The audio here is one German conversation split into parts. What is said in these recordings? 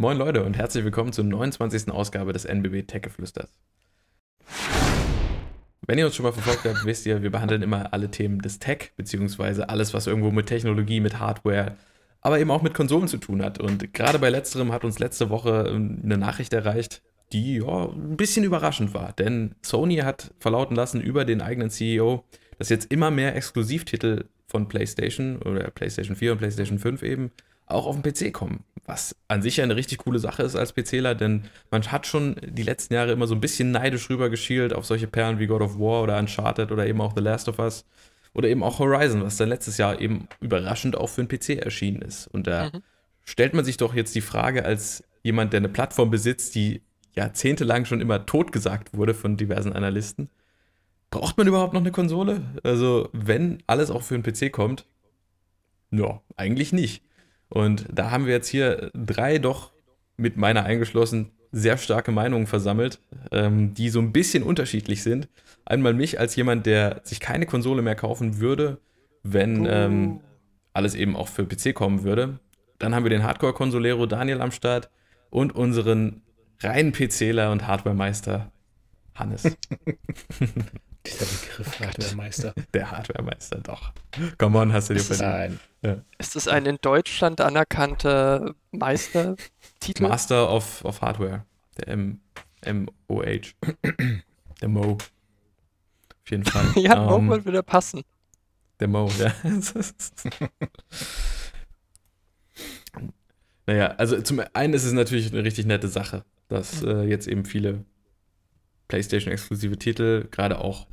Moin Leute und herzlich willkommen zur 29. Ausgabe des NBB Tech-Geflüsters. Wenn ihr uns schon mal verfolgt habt, wisst ihr, wir behandeln immer alle Themen des Tech, beziehungsweise alles, was irgendwo mit Technologie, mit Hardware, aber eben auch mit Konsolen zu tun hat. Und gerade bei letzterem hat uns letzte Woche ähm, eine Nachricht erreicht, die ja, ein bisschen überraschend war, denn Sony hat verlauten lassen über den eigenen CEO, dass jetzt immer mehr Exklusivtitel von PlayStation oder PlayStation 4 und PlayStation 5 eben auch auf den PC kommen. Was an sich ja eine richtig coole Sache ist als PCler, denn man hat schon die letzten Jahre immer so ein bisschen neidisch rübergeschielt auf solche Perlen wie God of War oder Uncharted oder eben auch The Last of Us oder eben auch Horizon, was dann letztes Jahr eben überraschend auch für den PC erschienen ist. Und da mhm. stellt man sich doch jetzt die Frage als jemand, der eine Plattform besitzt, die jahrzehntelang schon immer totgesagt wurde von diversen Analysten, braucht man überhaupt noch eine Konsole? Also, wenn alles auch für einen PC kommt, ja, eigentlich nicht. Und da haben wir jetzt hier drei doch mit meiner eingeschlossen sehr starke Meinungen versammelt, ähm, die so ein bisschen unterschiedlich sind. Einmal mich als jemand, der sich keine Konsole mehr kaufen würde, wenn oh. ähm, alles eben auch für PC kommen würde. Dann haben wir den Hardcore-Konsolero Daniel am Start und unseren reinen PCler und Hardware-Meister Hannes. Dieser Begriff oh Hardwaremeister. Der Hardware-Meister, doch. Come on, hast du dir verdient. Ja. Ist das ein in Deutschland anerkannter Meistertitel? Master of, of Hardware. Der M MOH. Der Mo. Auf jeden Fall. ja, Mo ähm, wird wieder passen. Der Mo, ja. naja, also zum einen ist es natürlich eine richtig nette Sache, dass mhm. äh, jetzt eben viele PlayStation-exklusive Titel, gerade auch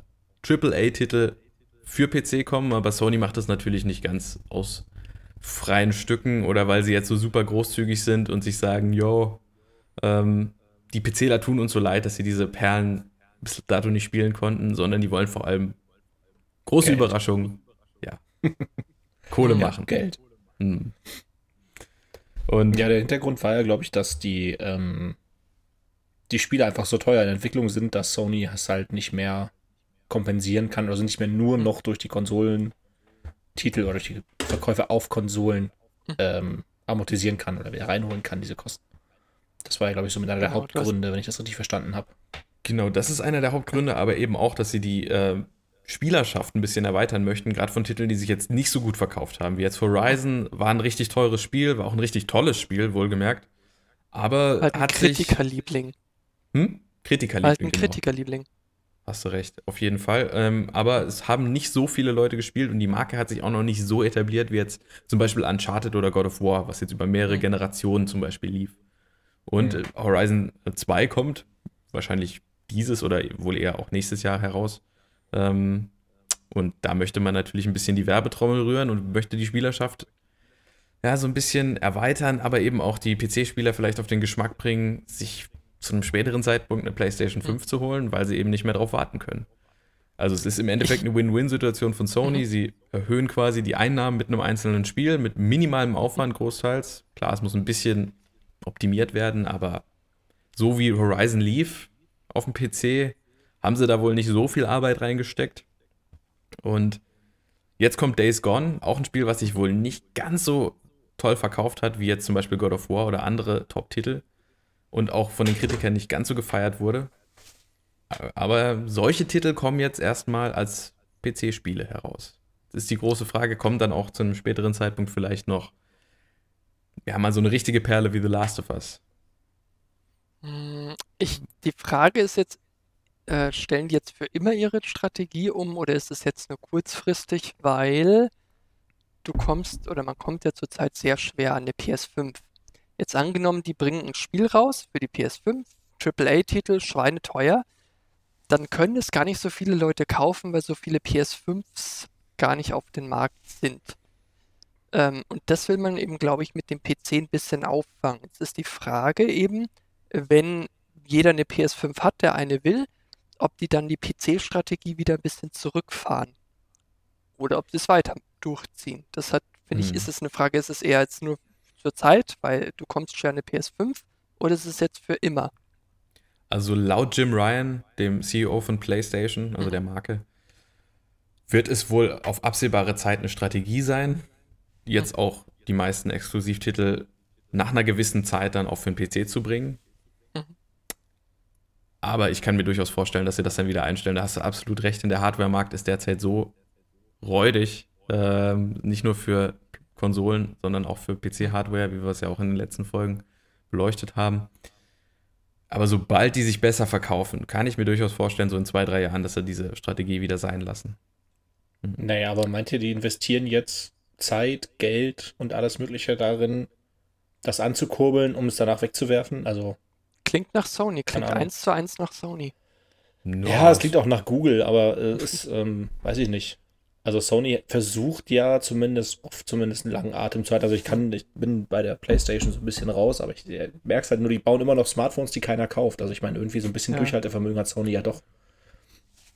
AAA-Titel für PC kommen, aber Sony macht das natürlich nicht ganz aus freien Stücken oder weil sie jetzt so super großzügig sind und sich sagen, yo, ähm, die PCler tun uns so leid, dass sie diese Perlen bis dato nicht spielen konnten, sondern die wollen vor allem große Geld. Überraschung, ja, Kohle machen. Ja, Geld. Hm. Und ja, der Hintergrund war ja, glaube ich, dass die ähm, die Spiele einfach so teuer in Entwicklung sind, dass Sony es halt nicht mehr kompensieren kann, also nicht mehr nur hm. noch durch die Konsolentitel oder durch die Verkäufe auf Konsolen hm. ähm, amortisieren kann oder wieder reinholen kann, diese Kosten. Das war ja, glaube ich, so mit einer der genau, Hauptgründe, wenn ich das richtig verstanden habe. Genau, das ist einer der Hauptgründe, aber eben auch, dass sie die äh, Spielerschaft ein bisschen erweitern möchten, gerade von Titeln, die sich jetzt nicht so gut verkauft haben. Wie jetzt Horizon war ein richtig teures Spiel, war auch ein richtig tolles Spiel, wohlgemerkt. Aber halt ein hat Kritikerliebling. Sich, hm? Kritikerliebling. Halt ein genau. Kritikerliebling. Hast du recht, auf jeden Fall. Ähm, aber es haben nicht so viele Leute gespielt und die Marke hat sich auch noch nicht so etabliert wie jetzt zum Beispiel Uncharted oder God of War, was jetzt über mehrere Generationen zum Beispiel lief. Und ja. Horizon 2 kommt wahrscheinlich dieses oder wohl eher auch nächstes Jahr heraus. Ähm, und da möchte man natürlich ein bisschen die Werbetrommel rühren und möchte die Spielerschaft ja so ein bisschen erweitern, aber eben auch die PC-Spieler vielleicht auf den Geschmack bringen, sich zu einem späteren Zeitpunkt eine PlayStation 5 mhm. zu holen, weil sie eben nicht mehr darauf warten können. Also es ist im Endeffekt eine Win-Win-Situation von Sony. Mhm. Sie erhöhen quasi die Einnahmen mit einem einzelnen Spiel, mit minimalem Aufwand großteils. Klar, es muss ein bisschen optimiert werden, aber so wie Horizon lief auf dem PC, haben sie da wohl nicht so viel Arbeit reingesteckt. Und jetzt kommt Days Gone, auch ein Spiel, was sich wohl nicht ganz so toll verkauft hat, wie jetzt zum Beispiel God of War oder andere Top-Titel und auch von den Kritikern nicht ganz so gefeiert wurde. Aber solche Titel kommen jetzt erstmal als PC-Spiele heraus. Das ist die große Frage, kommt dann auch zu einem späteren Zeitpunkt vielleicht noch, ja, mal so eine richtige Perle wie The Last of Us? Mm, ich, die Frage ist jetzt, äh, stellen die jetzt für immer ihre Strategie um oder ist es jetzt nur kurzfristig, weil du kommst oder man kommt ja zurzeit sehr schwer an eine PS5 Jetzt angenommen, die bringen ein Spiel raus für die PS5, AAA-Titel, schweineteuer, dann können es gar nicht so viele Leute kaufen, weil so viele PS5s gar nicht auf dem Markt sind. Ähm, und das will man eben, glaube ich, mit dem PC ein bisschen auffangen. Jetzt ist die Frage eben, wenn jeder eine PS5 hat, der eine will, ob die dann die PC-Strategie wieder ein bisschen zurückfahren oder ob sie es weiter durchziehen. Das hat, finde hm. ich, mhm. ist es eine Frage, ist es eher jetzt nur zur Zeit, weil du kommst schon eine PS5 oder ist es jetzt für immer? Also laut Jim Ryan, dem CEO von PlayStation, also mhm. der Marke, wird es wohl auf absehbare Zeit eine Strategie sein, jetzt mhm. auch die meisten Exklusivtitel nach einer gewissen Zeit dann auch für den PC zu bringen. Mhm. Aber ich kann mir durchaus vorstellen, dass sie das dann wieder einstellen. Da hast du absolut recht, denn der Hardware-Markt ist derzeit so räudig, ähm, nicht nur für Konsolen, sondern auch für PC-Hardware, wie wir es ja auch in den letzten Folgen beleuchtet haben. Aber sobald die sich besser verkaufen, kann ich mir durchaus vorstellen, so in zwei, drei Jahren, dass sie diese Strategie wieder sein lassen. Mhm. Naja, aber meint ihr, die investieren jetzt Zeit, Geld und alles Mögliche darin, das anzukurbeln, um es danach wegzuwerfen? Also. Klingt nach Sony, klingt eins zu eins nach Sony. No. Ja, es klingt auch nach Google, aber es äh, ist, ähm, weiß ich nicht. Also Sony versucht ja zumindest oft zumindest einen langen Atem zu halten. Also ich kann, ich bin bei der PlayStation so ein bisschen raus, aber ich merke es halt nur, die bauen immer noch Smartphones, die keiner kauft. Also ich meine, irgendwie so ein bisschen ja. Durchhaltevermögen hat Sony ja doch.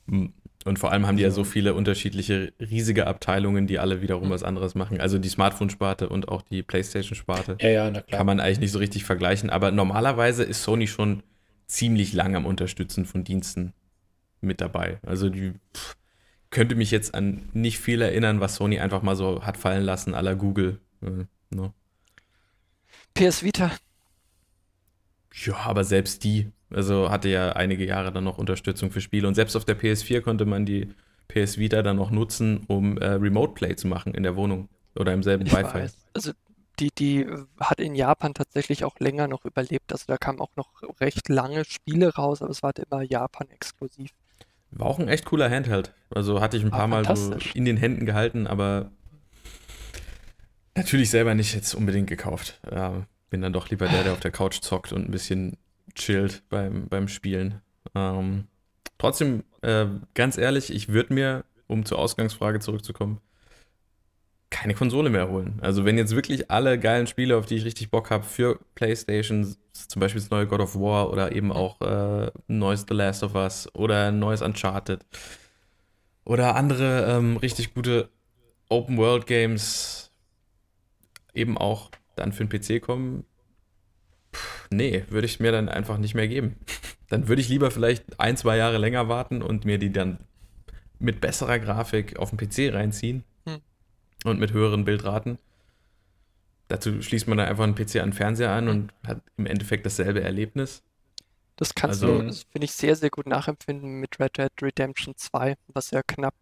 Hm. Und vor allem haben die ja so viele unterschiedliche riesige Abteilungen, die alle wiederum hm. was anderes machen. Also die Smartphone-Sparte und auch die PlayStation-Sparte ja, ja, na klar. kann man eigentlich nicht so richtig vergleichen. Aber normalerweise ist Sony schon ziemlich lang am Unterstützen von Diensten mit dabei. Also die pff, könnte mich jetzt an nicht viel erinnern, was Sony einfach mal so hat fallen lassen, aller Google. Äh, no. Ne? PS Vita. Ja, aber selbst die, also hatte ja einige Jahre dann noch Unterstützung für Spiele und selbst auf der PS4 konnte man die PS Vita dann noch nutzen, um äh, Remote Play zu machen in der Wohnung oder im selben Wi-Fi. Also die, die hat in Japan tatsächlich auch länger noch überlebt. Also da kamen auch noch recht lange Spiele raus, aber es war halt immer Japan exklusiv. War auch ein echt cooler Handheld. Also hatte ich ein ah, paar ah, Mal so in den Händen gehalten, aber natürlich selber nicht jetzt unbedingt gekauft. Ja, bin dann doch lieber der, der auf der Couch zockt und ein bisschen chillt beim, beim Spielen. Ähm, trotzdem, äh, ganz ehrlich, ich würde mir, um zur Ausgangsfrage zurückzukommen, keine Konsole mehr holen. Also wenn jetzt wirklich alle geilen Spiele, auf die ich richtig Bock habe, für PlayStation, zum Beispiel das neue God of War oder eben auch äh, ein neues The Last of Us oder ein neues Uncharted oder andere ähm, richtig gute Open World Games eben auch dann für den PC kommen, Puh, nee, würde ich mir dann einfach nicht mehr geben. Dann würde ich lieber vielleicht ein, zwei Jahre länger warten und mir die dann mit besserer Grafik auf den PC reinziehen und mit höheren Bildraten. Dazu schließt man da einfach einen PC an den Fernseher an und hat im Endeffekt dasselbe Erlebnis. Das kannst also, du, finde ich, sehr, sehr gut nachempfinden mit Red Dead Redemption 2, was ja knapp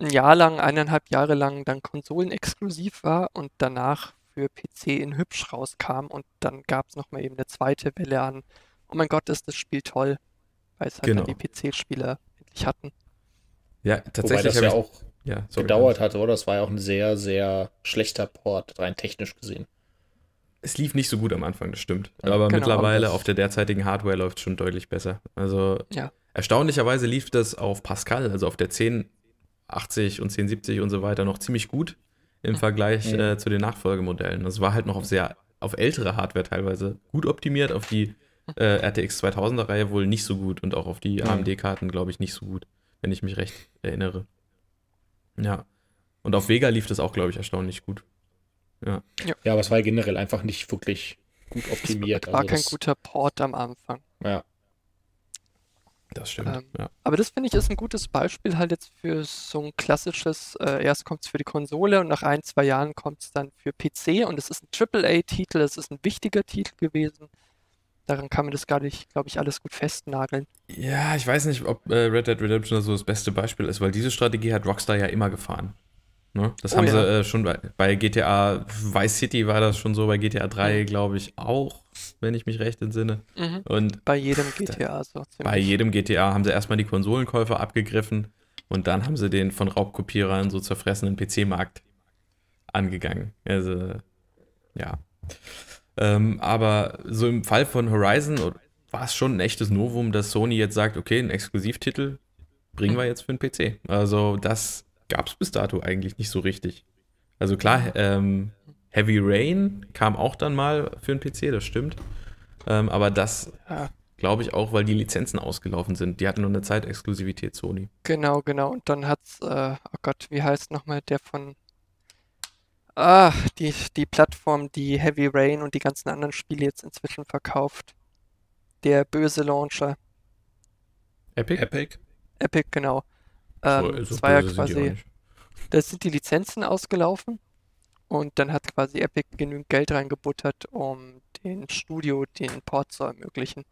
ein Jahr lang, eineinhalb Jahre lang dann konsolenexklusiv war und danach für PC in hübsch rauskam und dann gab es nochmal eben eine zweite Welle an, oh mein Gott, ist das Spiel toll, weil es halt genau. die PC-Spieler endlich hatten. Ja, tatsächlich. Wobei das ja auch ja, gedauert hatte, oder? Das war ja auch ein sehr, sehr schlechter Port, rein technisch gesehen. Es lief nicht so gut am Anfang, das stimmt. Aber genau, mittlerweile auf der derzeitigen Hardware läuft es schon deutlich besser. Also ja. erstaunlicherweise lief das auf Pascal, also auf der 1080 und 1070 und so weiter, noch ziemlich gut im Vergleich ja. äh, zu den Nachfolgemodellen. Das war halt noch auf sehr, auf ältere Hardware teilweise gut optimiert, auf die äh, RTX 2000er Reihe wohl nicht so gut und auch auf die AMD-Karten, glaube ich, nicht so gut, wenn ich mich recht erinnere. Ja. Und auf Vega lief das auch, glaube ich, erstaunlich gut. Ja. ja. ja, aber es war generell einfach nicht wirklich gut optimiert. Es war also kein das... guter Port am Anfang. Ja. Das stimmt. Ähm, ja. Aber das finde ich ist ein gutes Beispiel halt jetzt für so ein klassisches, äh, erst kommt es für die Konsole und nach ein, zwei Jahren kommt es dann für PC und es ist ein AAA-Titel, es ist ein wichtiger Titel gewesen daran kann man das gar nicht, glaube ich, alles gut festnageln. Ja, ich weiß nicht, ob äh, Red Dead Redemption so das beste Beispiel ist, weil diese Strategie hat Rockstar ja immer gefahren. Ne? Das oh, haben ja. sie äh, schon bei, bei, GTA Vice City war das schon so, bei GTA 3 glaube ich auch, wenn ich mich recht entsinne. Mhm. Und bei jedem GTA so. Bei jedem GTA haben sie erstmal die Konsolenkäufer abgegriffen und dann haben sie den von Raubkopierern so zerfressenen PC-Markt angegangen. Also, ja. Ähm, aber so im Fall von Horizon war es schon ein echtes Novum, dass Sony jetzt sagt, okay, einen Exklusivtitel bringen wir jetzt für den PC. Also das gab es bis dato eigentlich nicht so richtig. Also klar, ähm, Heavy Rain kam auch dann mal für den PC, das stimmt. Ähm, aber das glaube ich auch, weil die Lizenzen ausgelaufen sind. Die hatten nur eine Zeitexklusivität Sony. Genau, genau. Und dann hat's, äh, oh Gott, wie heißt nochmal der von ah, die, die Plattform, die Heavy Rain und die ganzen anderen Spiele jetzt inzwischen verkauft. Der böse Launcher. Epic? Epic, Epic genau. Ähm, so, so war ja quasi. Da sind die Lizenzen ausgelaufen und dann hat quasi Epic genügend Geld reingebuttert, um den Studio den Port zu ermöglichen.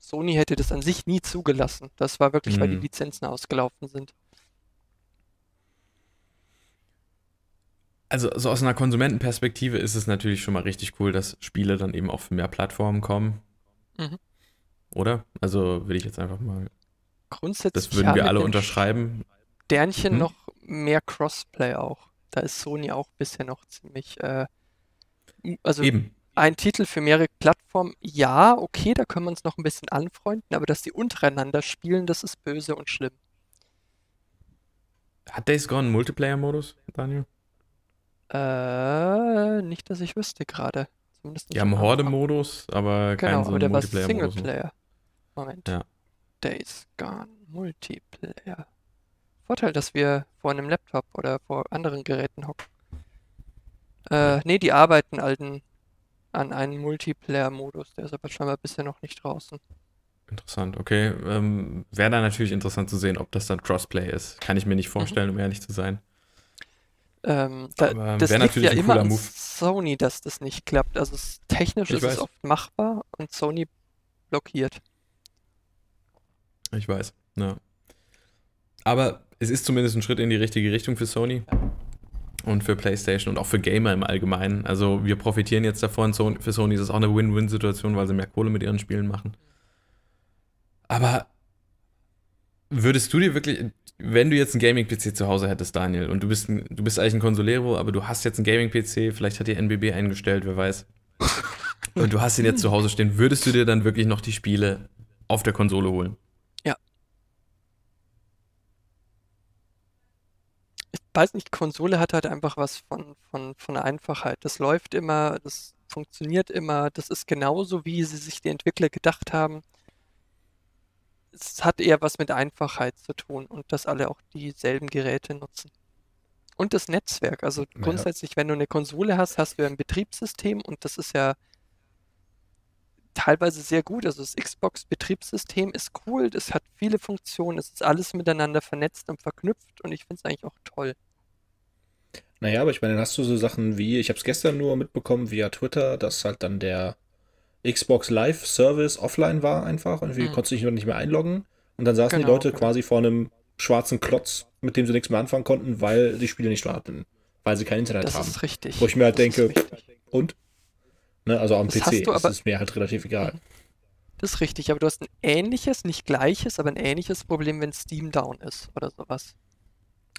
Sony hätte das an sich nie zugelassen. Das war wirklich, mhm. weil die hm. Lizenzen ausgelaufen sind. also so aus einer Konsumentenperspektive ist es natürlich schon mal richtig cool, dass Spiele dann eben auch für mehr Plattformen kommen. Mhm. Oder? Also würde ich jetzt einfach mal. Grundsätzlich. Das würden ja, wir alle unterschreiben. Sternchen hm? noch mehr Crossplay auch. Da ist Sony auch bisher noch ziemlich. Äh, also eben. ein Titel für mehrere Plattformen, ja, okay, da können wir uns noch ein bisschen anfreunden, aber dass die untereinander spielen, das ist böse und schlimm. Hat Days Gone Multiplayer-Modus, Daniel? Äh, nicht, dass ich wüsste gerade. Die haben Horde-Modus, aber kein genau, so der Multiplayer. Genau, Singleplayer. Moment. Ja. Days Gone Multiplayer. Vorteil, dass wir vor einem Laptop oder vor anderen Geräten hocken. Äh, nee, die arbeiten alten an einem Multiplayer-Modus. Der ist aber scheinbar bisher noch nicht draußen. Interessant, okay. Ähm, Wäre dann natürlich interessant zu sehen, ob das dann Crossplay ist. Kann ich mir nicht mhm. vorstellen, mhm. um ehrlich zu sein. Ähm, da, ähm, das liegt ja immer an Move. Sony, dass das nicht klappt. Also es, technisch ich ist weiß. es oft machbar und Sony blockiert. Ich weiß, ja. Aber es ist zumindest ein Schritt in die richtige Richtung für Sony. Ja. Und für PlayStation und auch für Gamer im Allgemeinen. Also wir profitieren jetzt davon. für Sony ist es auch eine Win-Win-Situation, weil sie mehr Kohle mit ihren Spielen machen. Aber würdest du dir wirklich, wenn du jetzt einen Gaming-PC zu Hause hättest, Daniel, und du bist, ein, du bist eigentlich ein Consolero, aber du hast jetzt einen Gaming-PC, vielleicht hat dir NBB eingestellt, wer weiß. und du hast ihn jetzt zu Hause stehen, würdest du dir dann wirklich noch die Spiele auf der Konsole holen? Ja. Ich weiß nicht, Konsole hat halt einfach was von, von, von Einfachheit. Das läuft immer, das funktioniert immer, das ist genauso, wie sie sich die Entwickler gedacht haben es hat eher was mit Einfachheit zu tun und dass alle auch dieselben Geräte nutzen. Und das Netzwerk. Also ja. grundsätzlich, wenn du eine Konsole hast, hast du ja ein Betriebssystem und das ist ja teilweise sehr gut. Also das Xbox-Betriebssystem ist cool, das hat viele Funktionen, es ist alles miteinander vernetzt und verknüpft und ich finde es eigentlich auch toll. Naja, aber ich meine, dann hast du so Sachen wie, ich habe es gestern nur mitbekommen via Twitter, dass halt dann der Xbox Live Service offline war einfach und wir mhm. konnten sich nicht mehr einloggen. Und dann saßen genau. die Leute genau. quasi vor einem schwarzen Klotz, mit dem sie nichts mehr anfangen konnten, weil die Spiele nicht starten, weil sie kein Internet das haben. Das ist richtig. Wo ich mir halt das denke, und? Ne, also am das PC das ist mir halt relativ egal. Mhm. Das ist richtig, aber du hast ein ähnliches, nicht gleiches, aber ein ähnliches Problem, wenn Steam down ist oder sowas.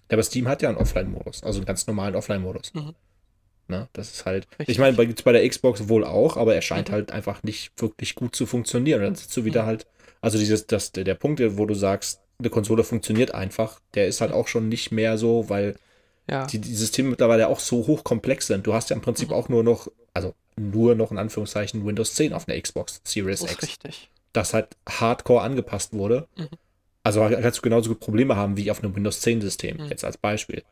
Ja, aber Steam hat ja einen Offline-Modus, also einen ganz normalen Offline-Modus. Mhm. Ne? Das ist halt. Richtig. Ich meine, gibt es bei der Xbox wohl auch, aber er scheint mhm. halt einfach nicht wirklich gut zu funktionieren. Und dann sitzt du wieder mhm. halt. Also dieses, das, der Punkt, wo du sagst, eine Konsole funktioniert einfach, der ist halt auch schon nicht mehr so, weil ja. die, die Systeme mittlerweile auch so hochkomplex sind. Du hast ja im Prinzip mhm. auch nur noch, also nur noch in Anführungszeichen Windows 10 auf einer Xbox Series das X. Richtig. Das halt hardcore angepasst wurde. Mhm. Also kannst halt du genauso Probleme haben wie auf einem Windows 10 System, mhm. jetzt als Beispiel.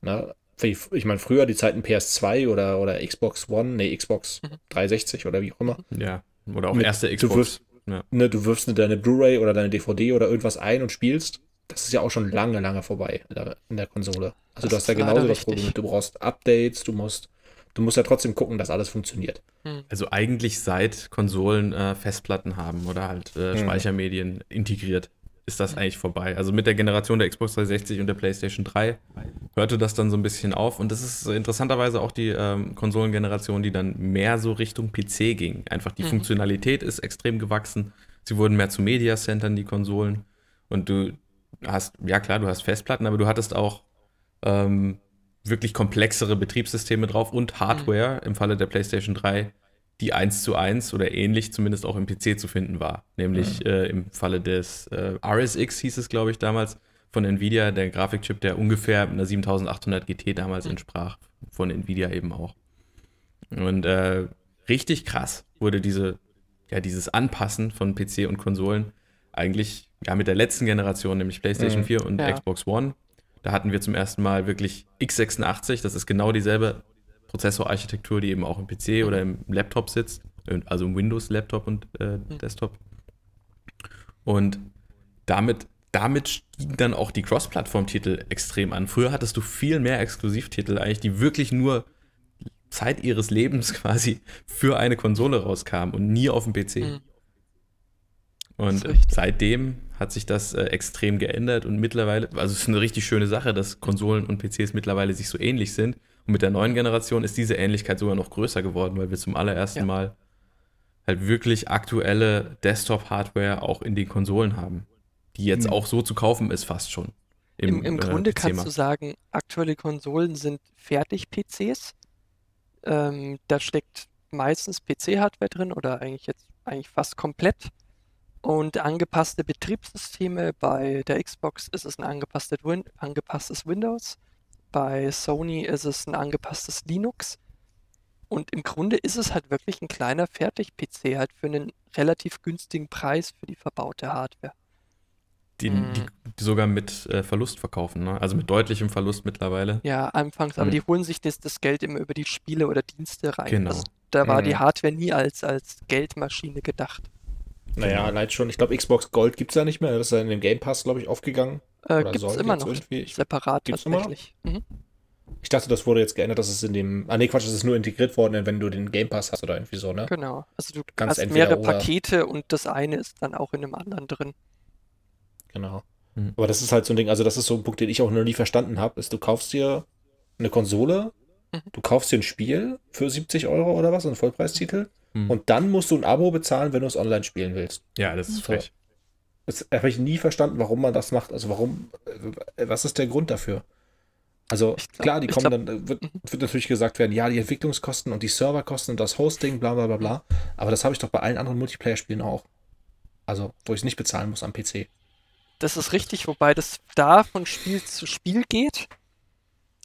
Ne? ich meine, früher die Zeiten PS2 oder, oder Xbox One, nee, Xbox 360 mhm. oder wie auch immer. Ja, oder auch erste Xbox. Du wirfst, ja. ne, du wirfst deine Blu-ray oder deine DVD oder irgendwas ein und spielst. Das ist ja auch schon lange, lange vorbei in der, in der Konsole. Also das du hast da genauso das Problem. Du brauchst Updates, du musst, du musst ja trotzdem gucken, dass alles funktioniert. Hm. Also eigentlich seit Konsolen äh, Festplatten haben oder halt äh, hm. Speichermedien mhm. integriert ist das eigentlich vorbei. Also mit der Generation der Xbox 360 und der PlayStation 3 hörte das dann so ein bisschen auf. Und das ist interessanterweise auch die ähm, Konsolengeneration, die dann mehr so Richtung PC ging. Einfach die mhm. Funktionalität ist extrem gewachsen. Sie wurden mehr zu Media Centern, die Konsolen. Und du hast, ja klar, du hast Festplatten, aber du hattest auch ähm, wirklich komplexere Betriebssysteme drauf und Hardware. Mhm. Im Falle der PlayStation 3 die 1 zu 1 oder ähnlich zumindest auch im PC zu finden war. Nämlich mhm. äh, im Falle des äh, RSX hieß es, glaube ich, damals von Nvidia, der Grafikchip, der ungefähr einer 7800 GT damals entsprach, von Nvidia eben auch. Und äh, richtig krass wurde diese, ja, dieses Anpassen von PC und Konsolen eigentlich ja, mit der letzten Generation, nämlich PlayStation mhm. 4 und ja. Xbox One. Da hatten wir zum ersten Mal wirklich x86, das ist genau dieselbe Prozessorarchitektur, die eben auch im PC oder mhm. im Laptop sitzt, äh, also im Windows-Laptop und äh, mhm. Desktop. Und damit, damit stiegen dann auch die Cross-Plattform-Titel extrem an. Früher hattest du viel mehr Exklusivtitel eigentlich, die wirklich nur Zeit ihres Lebens quasi für eine Konsole rauskamen und nie auf dem PC. Mhm. Und seitdem hat sich das äh, extrem geändert und mittlerweile, also es ist eine richtig schöne Sache, dass Konsolen und PCs mittlerweile sich so ähnlich sind und mit der neuen Generation ist diese Ähnlichkeit sogar noch größer geworden, weil wir zum allerersten ja. Mal halt wirklich aktuelle Desktop-Hardware auch in den Konsolen haben, die jetzt mhm. auch so zu kaufen ist fast schon. Im, Im, im äh, Grunde kannst du sagen, aktuelle Konsolen sind Fertig-PCs. Ähm, da steckt meistens PC-Hardware drin oder eigentlich jetzt eigentlich fast komplett. Und angepasste Betriebssysteme, bei der Xbox ist es ein angepasstes, Win angepasstes Windows. Bei Sony ist es ein angepasstes Linux. Und im Grunde ist es halt wirklich ein kleiner Fertig-PC, halt für einen relativ günstigen Preis für die verbaute Hardware. Die, mhm. die sogar mit äh, Verlust verkaufen, ne? also mit deutlichem Verlust mittlerweile. Ja, anfangs, mhm. aber hm. die holen sich das, das, Geld immer über die Spiele oder Dienste rein. Genau. Also, da war mhm. die Hardware nie als, als Geldmaschine gedacht. Naja, genau. allein schon, ich glaube, Xbox Gold gibt es ja nicht mehr. Das ist ja in dem Game Pass, glaube ich, aufgegangen. Äh, gibt es immer noch irgendwie? separat gibt's tatsächlich. Mhm. Ich dachte, das wurde jetzt geändert, dass es in dem. Ah, nee, Quatsch, das ist nur integriert worden, wenn du den Game Pass hast oder irgendwie so, ne? Genau. Also du Ganz hast mehrere oder... Pakete und das eine ist dann auch in einem anderen drin. Genau. Mhm. Aber das ist halt so ein Ding, also das ist so ein Punkt, den ich auch noch nie verstanden habe, ist, du kaufst dir eine Konsole, mhm. du kaufst dir ein Spiel für 70 Euro oder was, einen Vollpreistitel, mhm. und dann musst du ein Abo bezahlen, wenn du es online spielen willst. Ja, das ist frech. Das habe ich nie verstanden, warum man das macht. Also warum, äh, was ist der Grund dafür? Also glaub, klar, die kommen glaub, dann, äh, wird, wird, natürlich gesagt werden, ja, die Entwicklungskosten und die Serverkosten und das Hosting, bla bla bla bla. Aber das habe ich doch bei allen anderen Multiplayer-Spielen auch. Also, wo ich es nicht bezahlen muss am PC. Das ist richtig, wobei das da von Spiel zu Spiel geht.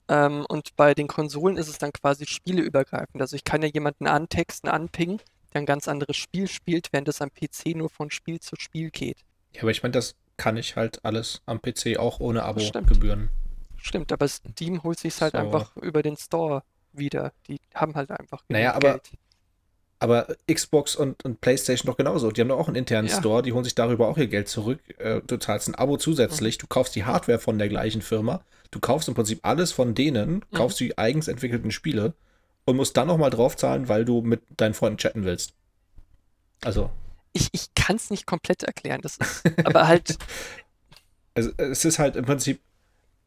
Ähm, und bei den Konsolen ist es dann quasi spieleübergreifend. Also ich kann ja jemanden antexten, anpingen, der ein ganz anderes Spiel spielt, während es am PC nur von Spiel zu Spiel geht. Ja, aber ich meine, das kann ich halt alles am PC auch ohne Abo-Gebühren. Stimmt. Stimmt, aber Steam holt sich halt so. einfach über den Store wieder. Die haben halt einfach naja, aber, Geld. Aber Xbox und, und PlayStation doch genauso. Die haben doch auch einen internen ja. Store, die holen sich darüber auch ihr Geld zurück. Äh, du zahlst ein Abo zusätzlich, mhm. du kaufst die Hardware von der gleichen Firma, du kaufst im Prinzip alles von denen, mhm. kaufst die eigens entwickelten Spiele und musst dann nochmal draufzahlen, weil du mit deinen Freunden chatten willst. Also, ich, ich kann es nicht komplett erklären. Das ist, aber halt. Also, es ist halt im Prinzip,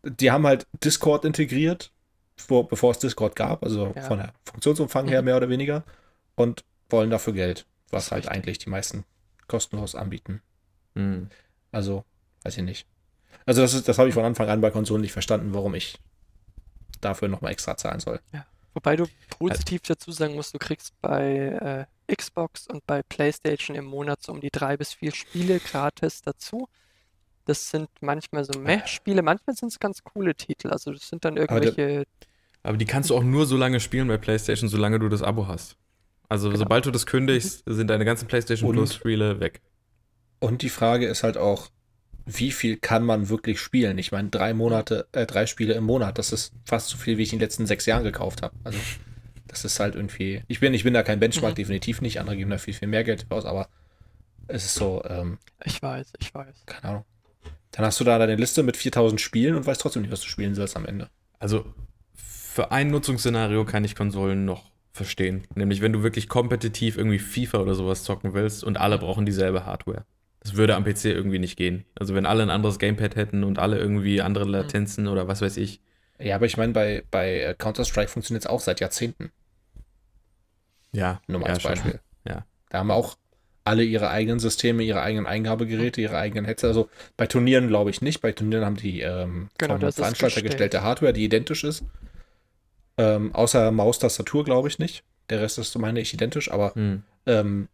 die haben halt Discord integriert, vor, bevor es Discord gab, also ja. von der Funktionsumfang her mhm. mehr oder weniger, und wollen dafür Geld, was halt eigentlich die meisten kostenlos anbieten. Mhm. Also, weiß ich nicht. Also, das, das habe ich von Anfang an bei Konsolen nicht verstanden, warum ich dafür nochmal extra zahlen soll. Ja. Wobei du halt. positiv also, dazu sagen musst, du kriegst bei äh, Xbox und bei PlayStation im Monat so um die drei bis vier Spiele gratis dazu. Das sind manchmal so mehr spiele manchmal sind es ganz coole Titel. Also das sind dann irgendwelche. Aber, die, aber die kannst du auch nur so lange spielen bei PlayStation, solange du das Abo hast. Also genau. sobald du das kündigst, mhm. sind deine ganzen PlayStation Plus-Spiele weg. Und die Frage ist halt auch, wie viel kann man wirklich spielen? Ich meine, drei Monate, äh, drei Spiele im Monat, das ist fast so viel, wie ich in den letzten sechs Jahren gekauft habe. Also. Das ist halt irgendwie. Ich bin, ich bin da kein Benchmark, mhm. definitiv nicht. Andere geben da viel, viel mehr Geld aus, aber es ist so. Ähm, ich weiß, ich weiß. Keine Ahnung. Dann hast du da deine Liste mit 4000 Spielen und weißt trotzdem nicht, was du spielen sollst am Ende. Also für ein Nutzungsszenario kann ich Konsolen noch verstehen. Nämlich, wenn du wirklich kompetitiv irgendwie FIFA oder sowas zocken willst und alle brauchen dieselbe Hardware. Das würde am PC irgendwie nicht gehen. Also, wenn alle ein anderes Gamepad hätten und alle irgendwie andere mhm. Latenzen mhm. oder was weiß ich. Ja, aber ich meine, bei, bei äh, Counter-Strike funktioniert es auch seit Jahrzehnten. Ja. Nur mal ja, als Beispiel. Ja. Da haben auch alle ihre eigenen Systeme, ihre eigenen Eingabegeräte, ihre eigenen Headsets. Also bei Turnieren glaube ich nicht. Bei Turnieren haben die ähm, genau, vom Veranstalter gestellte Hardware, die identisch ist. Ähm, außer Maustastatur glaube ich nicht. Der Rest ist, meine ich, identisch, aber hm. ähm,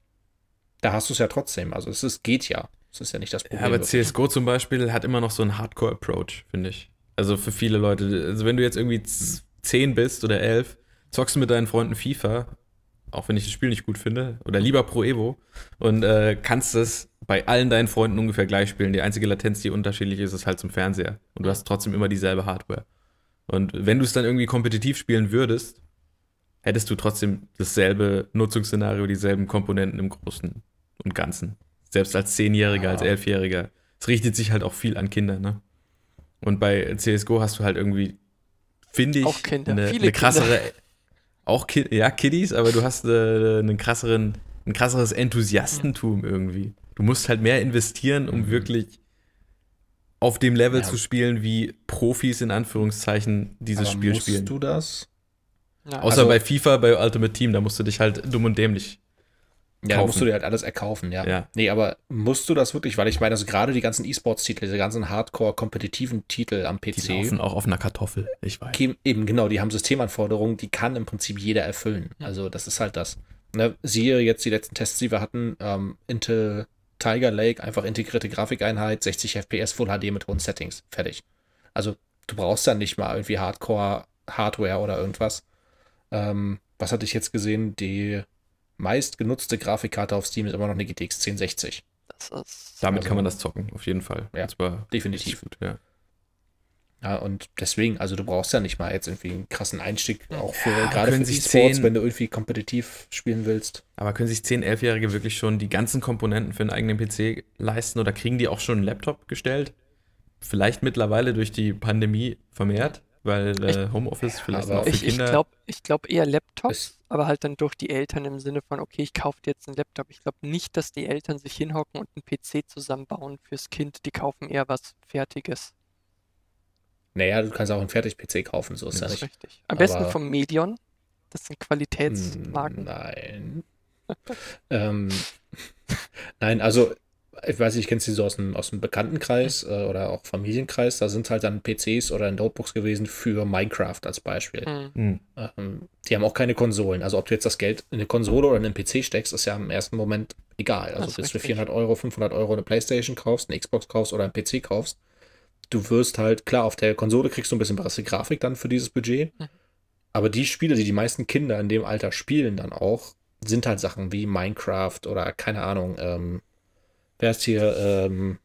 da hast du es ja trotzdem. Also es ist, geht ja. Es ist ja nicht das Problem. Ja, aber CSGO zum Beispiel hat immer noch so einen Hardcore-Approach, finde ich. Also für viele Leute. Also wenn du jetzt irgendwie 10 bist oder 11, zockst du mit deinen Freunden FIFA auch wenn ich das Spiel nicht gut finde, oder lieber Pro Evo und äh, kannst es bei allen deinen Freunden ungefähr gleich spielen. Die einzige Latenz, die unterschiedlich ist, ist halt zum Fernseher. Und du hast trotzdem immer dieselbe Hardware. Und wenn du es dann irgendwie kompetitiv spielen würdest, hättest du trotzdem dasselbe Nutzungsszenario, dieselben Komponenten im Großen und Ganzen. Selbst als Zehnjähriger, ja. als Elfjähriger. Es richtet sich halt auch viel an Kinder, ne? Und bei CSGO hast du halt irgendwie, finde ich, eine, eine krassere. Kinder auch Kid ja, Kiddies, aber du hast äh, einen krasseren, ein krasseres Enthusiastentum ja. irgendwie. Du musst halt mehr investieren, um mhm. wirklich auf dem Level ja. zu spielen, wie Profis in Anführungszeichen dieses aber Spiel musst spielen. Musst du das? Ja. Außer also, bei FIFA, bei Ultimate Team, da musst du dich halt dumm und dämlich ja, musst du dir halt alles erkaufen, ja. ja. Nee, aber musst du das wirklich, weil ich meine, also gerade die ganzen E-Sports-Titel, diese ganzen Hardcore-kompetitiven Titel am PC. Die laufen auch auf einer Kartoffel, ich weiß. Eben, genau, die haben Systemanforderungen, die kann im Prinzip jeder erfüllen. Also, das ist halt das. Ne, siehe jetzt die letzten Tests, die wir hatten, ähm, Intel Tiger Lake, einfach integrierte Grafikeinheit, 60 FPS, Full HD mit hohen Settings, fertig. Also, du brauchst dann nicht mal irgendwie Hardcore-Hardware oder irgendwas. Ähm, was hatte ich jetzt gesehen? Die meistgenutzte Grafikkarte auf Steam ist immer noch eine GTX 1060. Damit also, kann man das zocken, auf jeden Fall. Ja, definitiv. Gut, ja. ja. und deswegen, also du brauchst ja nicht mal jetzt irgendwie einen krassen Einstieg, auch für ja, gerade für sich E-Sports, 10, wenn du irgendwie kompetitiv spielen willst. Aber können sich 10-, 11-Jährige wirklich schon die ganzen Komponenten für einen eigenen PC leisten oder kriegen die auch schon einen Laptop gestellt? Vielleicht mittlerweile durch die Pandemie vermehrt? Weil äh, Homeoffice vielleicht auch für ich, Kinder. Ich glaube ich glaub eher Laptops, aber halt dann durch die Eltern im Sinne von, okay, ich kaufe dir jetzt einen Laptop. Ich glaube nicht, dass die Eltern sich hinhocken und einen PC zusammenbauen fürs Kind. Die kaufen eher was Fertiges. Naja, du kannst auch einen Fertig-PC kaufen, so ist das. das nicht. richtig. Am aber besten vom Medion. Das sind Qualitätsmarken. Hm, nein. ähm, nein, also ich weiß nicht, kennst du sie so aus dem, aus dem Bekanntenkreis äh, oder auch Familienkreis, da sind halt dann PCs oder Notebooks gewesen für Minecraft als Beispiel. Mhm. Ähm, die haben auch keine Konsolen. Also ob du jetzt das Geld in eine Konsole oder in einen PC steckst, ist ja im ersten Moment egal. Also bis du 400 Euro, 500 Euro eine Playstation kaufst, eine Xbox kaufst oder einen PC kaufst, du wirst halt, klar, auf der Konsole kriegst du ein bisschen bessere Grafik dann für dieses Budget. Mhm. Aber die Spiele, die die meisten Kinder in dem Alter spielen dann auch, sind halt Sachen wie Minecraft oder keine Ahnung, ähm, wer ist hier? Ähm,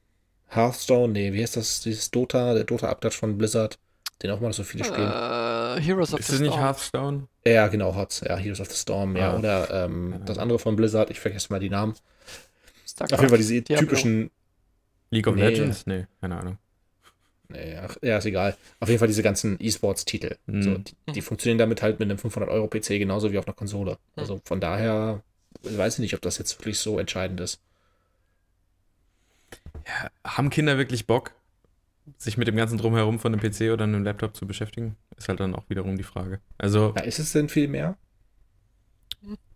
Hearthstone, nee, wie heißt das? Dieses Dota, der Dota-Abklatsch von Blizzard, den auch mal so viele spielen. Uh, Heroes of ist the Storm. Ist das nicht Hearthstone? Ja, genau, Hearts, ja, Heroes of the Storm, ah. ja. Oder ähm, das andere von Blizzard, ich vergesse mal die Namen. Starcraft. Auf jeden Fall diese Diablo. typischen. League of nee. Legends? Nee, keine Ahnung. Nee, ach, ja, ist egal. Auf jeden Fall diese ganzen E-Sports-Titel. Mhm. So, die, die mhm. funktionieren damit halt mit einem 500-Euro-PC genauso wie auf einer Konsole. Mhm. Also von daher weiß ich nicht, ob das jetzt wirklich so entscheidend ist ja, haben Kinder wirklich Bock, sich mit dem ganzen Drumherum von einem PC oder einem Laptop zu beschäftigen? Ist halt dann auch wiederum die Frage. Also, ja, ist es denn viel mehr?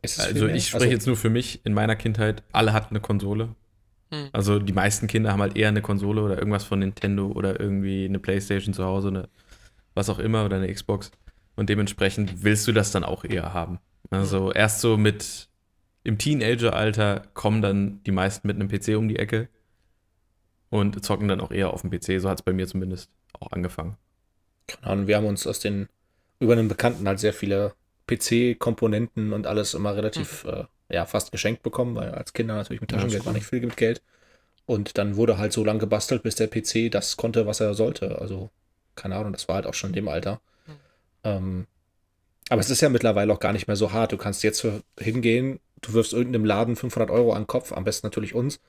also, ich spreche also, jetzt nur für mich. In meiner Kindheit, alle hatten eine Konsole. Hm. Also, die meisten Kinder haben halt eher eine Konsole oder irgendwas von Nintendo oder irgendwie eine Playstation zu Hause, eine was auch immer oder eine Xbox. Und dementsprechend willst du das dann auch eher haben. Also, hm. erst so mit im Teenager-Alter kommen dann die meisten mit einem PC um die Ecke und zocken dann auch eher auf dem PC. So hat es bei mir zumindest auch angefangen. Keine Ahnung, wir haben uns aus den über einen Bekannten halt sehr viele PC-Komponenten und alles immer relativ, mhm. äh, ja, fast geschenkt bekommen, weil als Kinder natürlich mit Taschengeld war nicht viel mit Geld. Und dann wurde halt so lange gebastelt, bis der PC das konnte, was er sollte. Also, keine Ahnung, das war halt auch schon in dem Alter. Mhm. Ähm, aber es ist ja mittlerweile auch gar nicht mehr so hart. Du kannst jetzt hingehen, du wirfst irgendeinem Laden 500 Euro an den Kopf, am besten natürlich uns,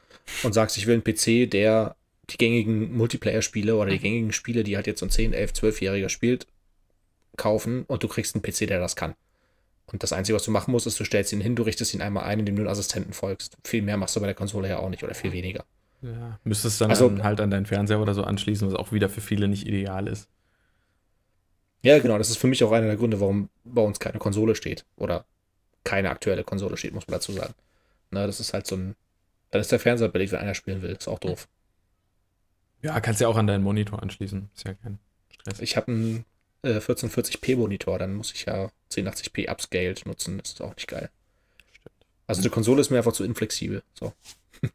und sagst, ich will einen PC, der die gängigen Multiplayer-Spiele oder die gängigen Spiele, die halt jetzt so ein 10, 11, 12-Jähriger spielt, kaufen und du kriegst einen PC, der das kann. Und das Einzige, was du machen musst, ist, du stellst ihn hin, du richtest ihn einmal ein, indem du einen Assistenten folgst. Viel mehr machst du bei der Konsole ja auch nicht oder viel weniger. Ja, müsstest dann also, an, halt an deinen Fernseher oder so anschließen, was auch wieder für viele nicht ideal ist. Ja, genau, das ist für mich auch einer der Gründe, warum bei uns keine Konsole steht. Oder keine aktuelle Konsole steht, muss man dazu sagen. Na, ne, das ist halt so ein. Dann ist der Fernseher billig, wenn einer spielen will. Ist auch doof. Ja, kannst ja auch an deinen Monitor anschließen. Ist ja kein Stress. Ich habe einen äh, 1440p Monitor, dann muss ich ja 1080p upscaled nutzen. Das ist auch nicht geil. Stimmt. Also die Konsole ist mir einfach zu inflexibel. So.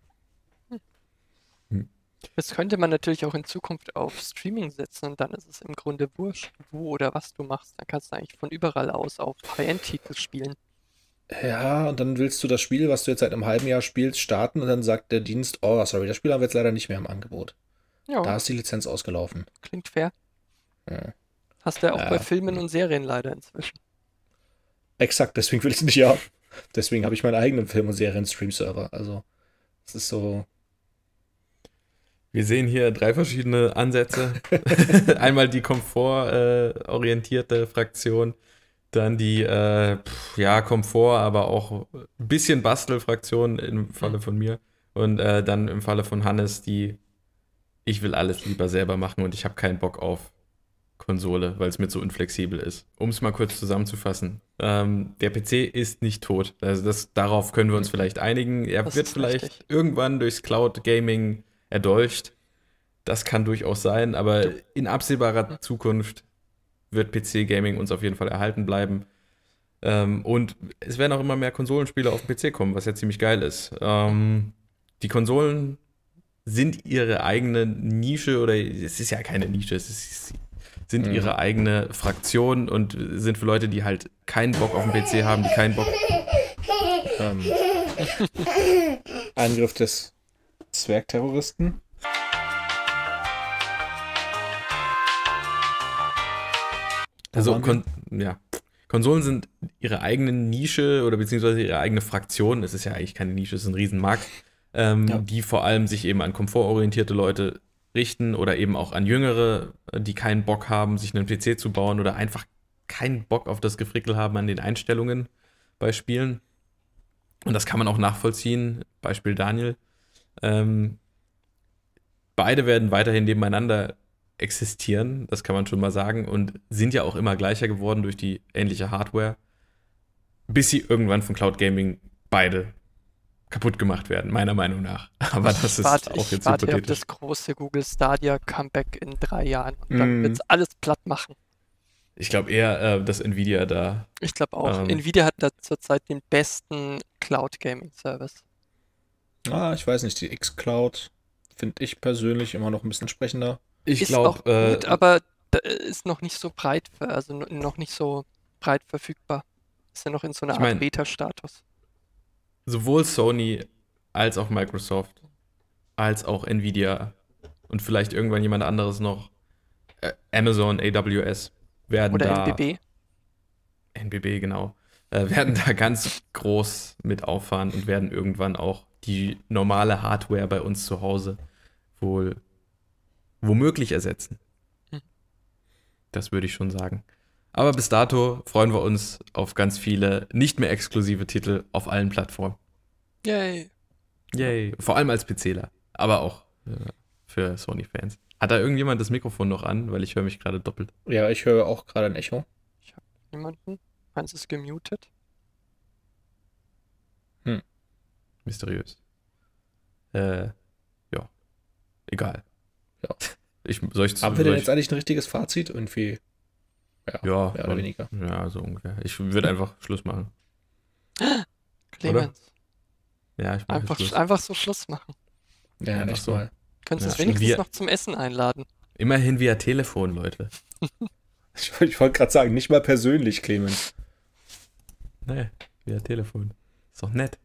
Hm. Das könnte man natürlich auch in Zukunft auf Streaming setzen und dann ist es im Grunde wurscht, wo oder was du machst. Dann kannst du eigentlich von überall aus auf High-End-Titel spielen ja, und dann willst du das Spiel, was du jetzt seit einem halben Jahr spielst, starten und dann sagt der Dienst, oh, sorry, das Spiel haben wir jetzt leider nicht mehr im Angebot. Ja. Da ist die Lizenz ausgelaufen. Klingt fair. Ja. Hast du ja auch ja. bei Filmen und Serien leider inzwischen. Exakt, deswegen will ich es nicht haben. Deswegen habe ich meinen eigenen Film- und Serien-Stream-Server. Also, es ist so. Wir sehen hier drei verschiedene Ansätze. Einmal die komfortorientierte Fraktion, dann die äh, ja, Komfort, aber auch ein bisschen Bastelfraktion im Falle mhm. von mir. Und äh, dann im Falle von Hannes die Ich will alles lieber selber machen und ich habe keinen Bock auf Konsole, weil es mir zu unflexibel ist. Um es mal kurz zusammenzufassen. Ähm, der PC ist nicht tot. Also das, darauf können wir uns mhm. vielleicht einigen. Er das wird vielleicht richtig. irgendwann durchs Cloud Gaming erdolcht. Das kann durchaus sein, aber in absehbarer mhm. Zukunft wird PC-Gaming uns auf jeden Fall erhalten bleiben. Ähm, und es werden auch immer mehr Konsolenspiele auf den PC kommen, was ja ziemlich geil ist. Ähm, die Konsolen sind ihre eigene Nische oder es ist ja keine Nische, es ist, sind mhm. ihre eigene Fraktion und sind für Leute, die halt keinen Bock auf den PC haben, die keinen Bock. Ähm. Angriff des Zwergterroristen. Also, Kon ja. Konsolen sind ihre eigene Nische oder beziehungsweise ihre eigene Fraktion. Es ist ja eigentlich keine Nische, es ist ein Riesenmarkt, ähm, ja. die vor allem sich eben an komfortorientierte Leute richten oder eben auch an Jüngere, die keinen Bock haben, sich einen PC zu bauen oder einfach keinen Bock auf das Gefrickel haben an den Einstellungen bei Spielen. Und das kann man auch nachvollziehen. Beispiel Daniel. Ähm, beide werden weiterhin nebeneinander existieren, das kann man schon mal sagen, und sind ja auch immer gleicher geworden durch die ähnliche Hardware, bis sie irgendwann von Cloud Gaming beide kaputt gemacht werden, meiner Meinung nach. Aber das ich ist warte, auch ich jetzt warte hypothetisch. auf das große Google Stadia Comeback in drei Jahren und dann mm. wird es alles platt machen. Ich glaube eher, äh, dass Nvidia da. Ich glaube auch. Ähm, Nvidia hat da zurzeit den besten Cloud Gaming Service. Ah, ich weiß nicht, die X-Cloud finde ich persönlich immer noch ein bisschen sprechender. Ich glaube. Äh, aber ist noch nicht so breit, also noch nicht so breit verfügbar. Ist ja noch in so einer ich mein, Art Beta-Status. Sowohl Sony als auch Microsoft, als auch Nvidia und vielleicht irgendwann jemand anderes noch, äh, Amazon, AWS, werden Oder da. NBB. NBB, genau. Äh, werden da ganz groß mit auffahren und werden irgendwann auch die normale Hardware bei uns zu Hause wohl womöglich ersetzen. Hm. Das würde ich schon sagen. Aber bis dato freuen wir uns auf ganz viele nicht mehr exklusive Titel auf allen Plattformen. Yay. Yay. Vor allem als PCler, aber auch äh, für Sony-Fans. Hat da irgendjemand das Mikrofon noch an? Weil ich höre mich gerade doppelt. Ja, ich höre auch gerade ein Echo. Ich habe niemanden. Hans ist gemutet. Hm. Mysteriös. Äh, ja. Egal ja. Ich, soll ich Haben wir denn jetzt eigentlich ein richtiges Fazit? Irgendwie. Ja, ja mehr oder weniger. Ja, so ungefähr. Ich würde einfach Schluss machen. Clemens. Oder? Ja, ich mache einfach, Schluss. einfach so Schluss machen. Ja, einfach echt so. mal. Könntest ja. es wenigstens wir, noch zum Essen einladen. Immerhin via Telefon, Leute. ich, ich wollte gerade sagen, nicht mal persönlich, Clemens. Nee, via Telefon. Ist doch nett.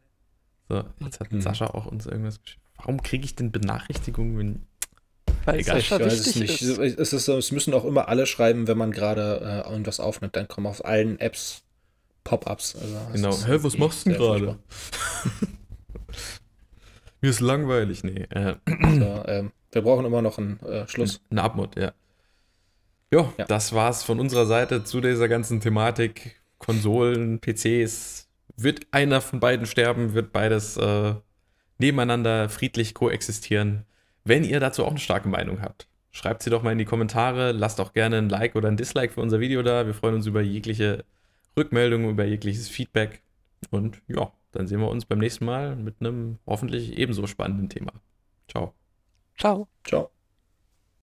So, jetzt hat mhm. Sascha auch uns irgendwas geschickt. Warum kriege ich denn Benachrichtigungen, wenn weil Egal, ich weiß es nicht. Ist. Es, ist, es, müssen auch immer alle schreiben, wenn man gerade äh, irgendwas aufnimmt. Dann kommen auf allen Apps Pop-ups. Also genau. Hä, hey, was machst du denn gerade? Mir ist langweilig. Nee. Äh. Also, ähm, wir brauchen immer noch einen äh, Schluss. Eine Abmut, ja. Jo, ja, das war's von unserer Seite zu dieser ganzen Thematik. Konsolen, PCs. Wird einer von beiden sterben, wird beides äh, nebeneinander friedlich koexistieren. Wenn ihr dazu auch eine starke Meinung habt, schreibt sie doch mal in die Kommentare. Lasst auch gerne ein Like oder ein Dislike für unser Video da. Wir freuen uns über jegliche Rückmeldung, über jegliches Feedback. Und ja, dann sehen wir uns beim nächsten Mal mit einem hoffentlich ebenso spannenden Thema. Ciao. Ciao. Ciao.